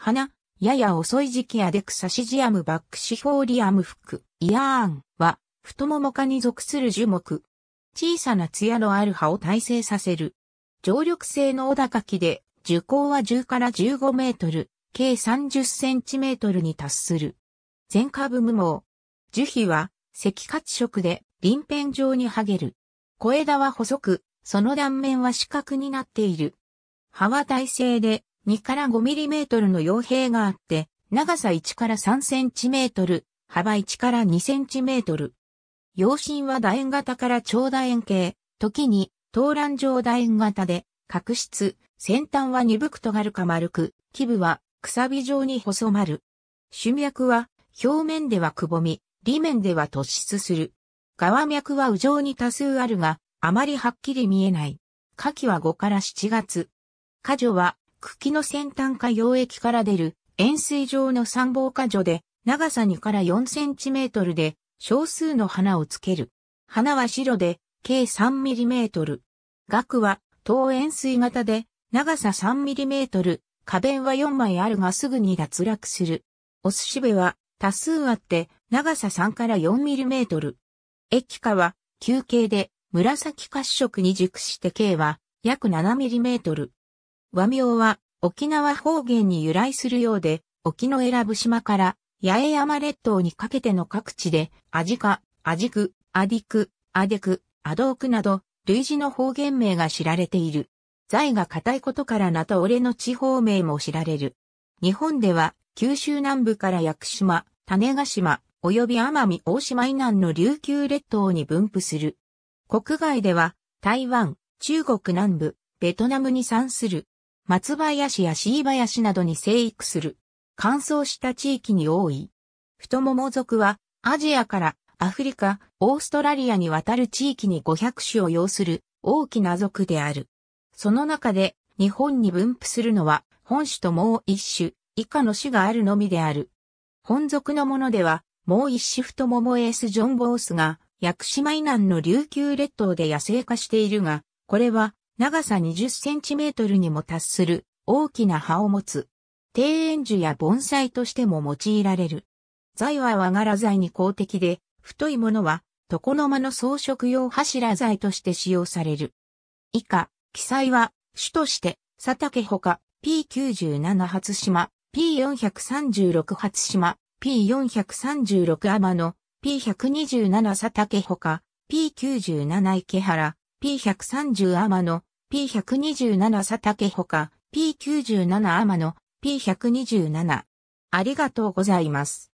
花、やや遅い時期アデクサシジアムバックシフォーリアムフク、イヤーンは、太もも科に属する樹木。小さな艶のある葉を耐性させる。常緑性の小高木で、樹高は10から15メートル、計30センチメートルに達する。全株無毛。樹皮は、赤褐色で、鱗片状に剥げる。小枝は細く、その断面は四角になっている。葉は耐性で、2から5トルの傭兵があって、長さ1から3トル、幅1から2トル。傭身は楕円型から超楕円形、時に、東乱状楕円型で、角質、先端は鈍く尖るか丸く、基部は、くさび状に細まる。主脈は、表面ではくぼみ、裏面では突出する。側脈は右上に多数あるが、あまりはっきり見えない。下記は5から7月。下女は茎の先端か溶液から出る塩水状の三房花女で、長さ2から4センチメートルで、少数の花をつける。花は白で、計3ミリメートル。額は、等塩水型で、長さ3ミリメートル。花弁は4枚あるがすぐに脱落する。お寿司部は、多数あって、長さ3から4ミリメートル。液化は、球形で、紫褐色に熟して径は、約7ミリメートル。和名は沖縄方言に由来するようで、沖永良部島から八重山列島にかけての各地で、アジカ、アジク、アディク、アデク、アドークなど、類似の方言名が知られている。在が固いことから名と俺の地方名も知られる。日本では、九州南部から屋久島、種ヶ島、及び奄美大島以南の琉球列島に分布する。国外では、台湾、中国南部、ベトナムに産する松林や椎林などに生育する。乾燥した地域に多い。太もも族はアジアからアフリカ、オーストラリアに渡る地域に500種を要する大きな族である。その中で日本に分布するのは本種ともう一種以下の種があるのみである。本族のものではもう一種太ももエースジョンボースが薬島以南の琉球列島で野生化しているが、これは長さ20センチメートルにも達する大きな葉を持つ。庭園樹や盆栽としても用いられる。材は和柄材に公的で、太いものは床の間の装飾用柱材として使用される。以下、記載は、主として、佐竹ほか、P97 初島、P436 初島、P436 天野、P127 佐竹ほか、P97 池原、P130 天野、P127 佐竹ほか、P97 天野、P127。ありがとうございます。